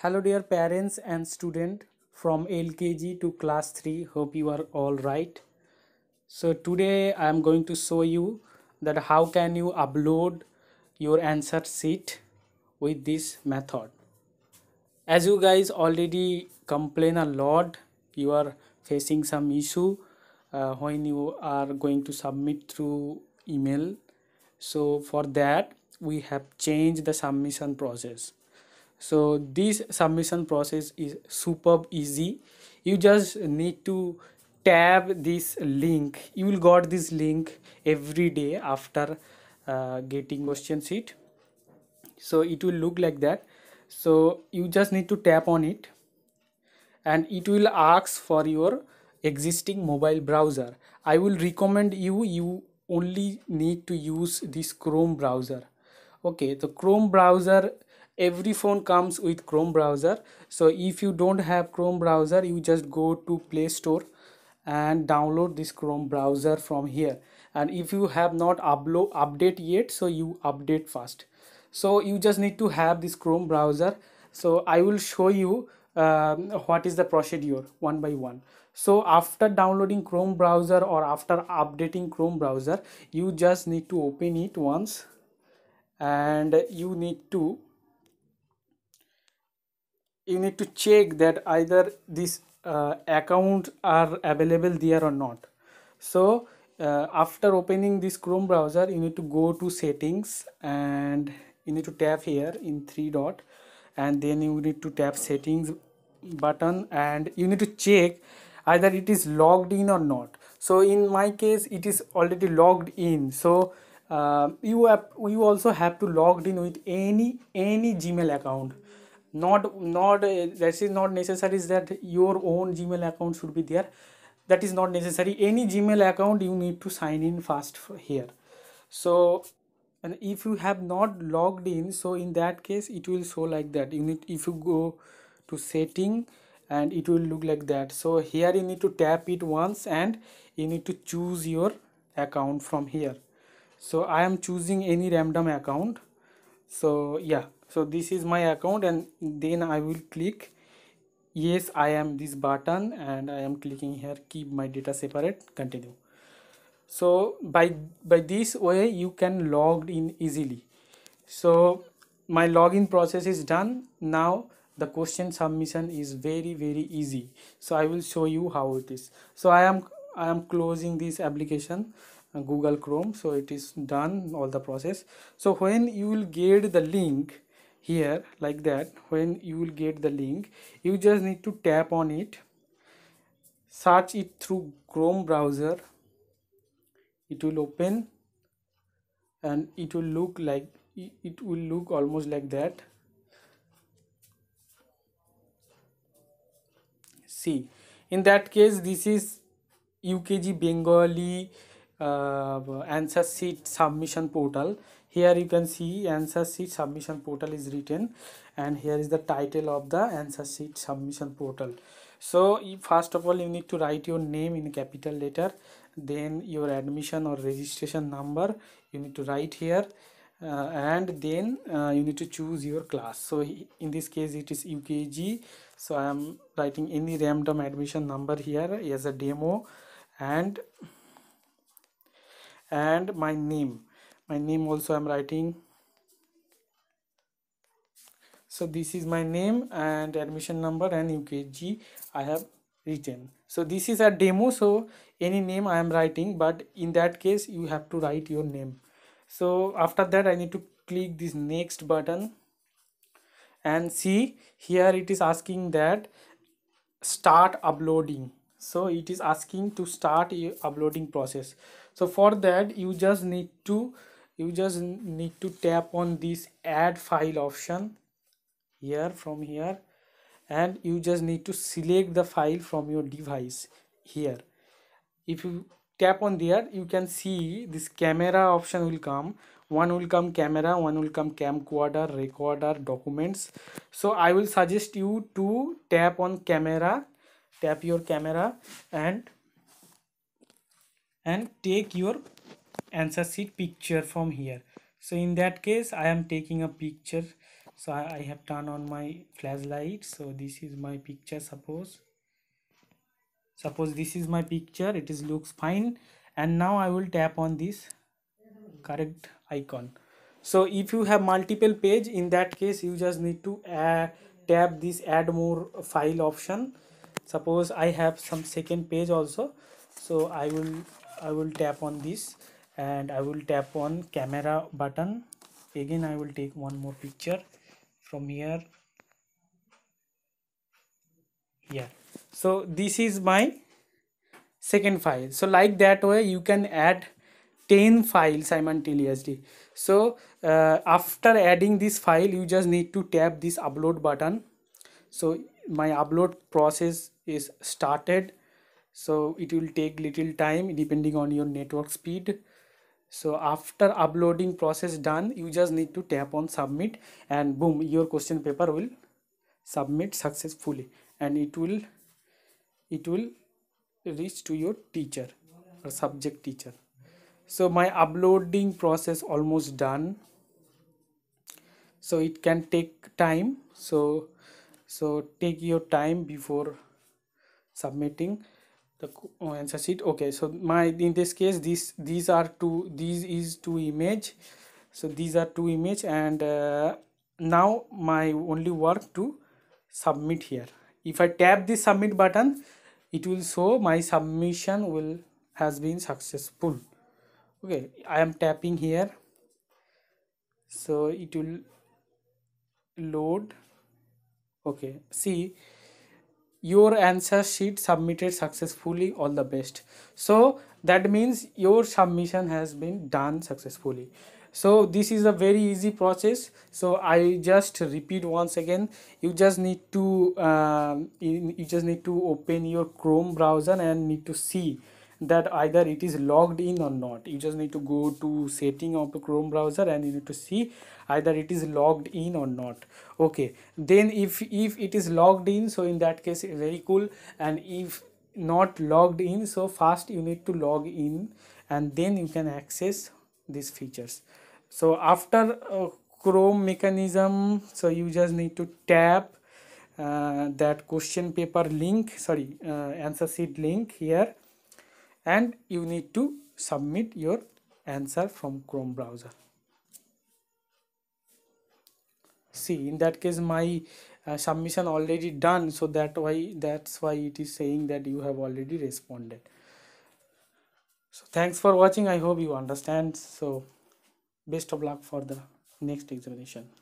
hello dear parents and student from lkg to class 3 hope you are all right so today i am going to show you that how can you upload your answer sheet with this method as you guys already complain a lot you are facing some issue uh, when you are going to submit through email so for that we have changed the submission process so this submission process is superb easy you just need to tab this link you will got this link every day after uh, getting question sheet so it will look like that so you just need to tap on it and it will ask for your existing mobile browser i will recommend you you only need to use this chrome browser okay the chrome browser every phone comes with chrome browser so if you don't have chrome browser you just go to play store and download this chrome browser from here and if you have not upload update yet so you update first. so you just need to have this chrome browser so i will show you um, what is the procedure one by one so after downloading chrome browser or after updating chrome browser you just need to open it once and you need to you need to check that either this uh, are available there or not so uh, after opening this chrome browser you need to go to settings and you need to tap here in three dot and then you need to tap settings button and you need to check either it is logged in or not so in my case it is already logged in so uh, you have you also have to logged in with any any gmail account not not uh, that is not necessary is that your own gmail account should be there that is not necessary any gmail account you need to sign in first here so and if you have not logged in so in that case it will show like that you need if you go to setting and it will look like that so here you need to tap it once and you need to choose your account from here so i am choosing any random account so yeah so this is my account and then i will click yes i am this button and i am clicking here keep my data separate continue so by by this way you can log in easily so my login process is done now the question submission is very very easy so i will show you how it is so i am i am closing this application google chrome so it is done all the process so when you will get the link here like that when you will get the link you just need to tap on it search it through chrome browser it will open and it will look like it will look almost like that see in that case this is ukg bengali uh, answer sheet submission portal here you can see answer sheet submission portal is written and here is the title of the answer sheet submission portal so first of all you need to write your name in capital letter then your admission or registration number you need to write here uh, and then uh, you need to choose your class so in this case it is UKG so I am writing any random admission number here as a demo and and my name my name also i'm writing so this is my name and admission number and UKG I have written so this is a demo so any name I am writing but in that case you have to write your name so after that I need to click this next button and see here it is asking that start uploading so it is asking to start your uploading process so for that you just need to you just need to tap on this add file option here from here and you just need to select the file from your device here if you tap on there you can see this camera option will come one will come camera one will come camcorder recorder documents so i will suggest you to tap on camera tap your camera and and take your answer sheet picture from here so in that case i am taking a picture so i, I have turned on my flashlight so this is my picture suppose suppose this is my picture it is looks fine and now i will tap on this correct icon so if you have multiple page in that case you just need to add, uh, tap this add more file option suppose I have some second page also so I will I will tap on this and I will tap on camera button again I will take one more picture from here yeah so this is my second file so like that way you can add 10 files simultaneously so uh, after adding this file you just need to tap this upload button so my upload process is started so it will take little time depending on your network speed so after uploading process done you just need to tap on submit and boom your question paper will submit successfully and it will it will reach to your teacher or subject teacher so my uploading process almost done so it can take time so so take your time before submitting the uh, answer sheet okay so my in this case these these are two these is two image so these are two image and uh, now my only work to submit here if i tap the submit button it will show my submission will has been successful okay i am tapping here so it will load okay see your answer sheet submitted successfully all the best so that means your submission has been done successfully so this is a very easy process so i just repeat once again you just need to uh, you just need to open your chrome browser and need to see that either it is logged in or not you just need to go to setting of the chrome browser and you need to see either it is logged in or not okay then if if it is logged in so in that case very cool and if not logged in so first you need to log in and then you can access these features so after uh, chrome mechanism so you just need to tap uh, that question paper link sorry uh, answer sheet link here and you need to submit your answer from Chrome browser. See in that case my uh, submission already done so that why that's why it is saying that you have already responded. So thanks for watching I hope you understand so best of luck for the next examination.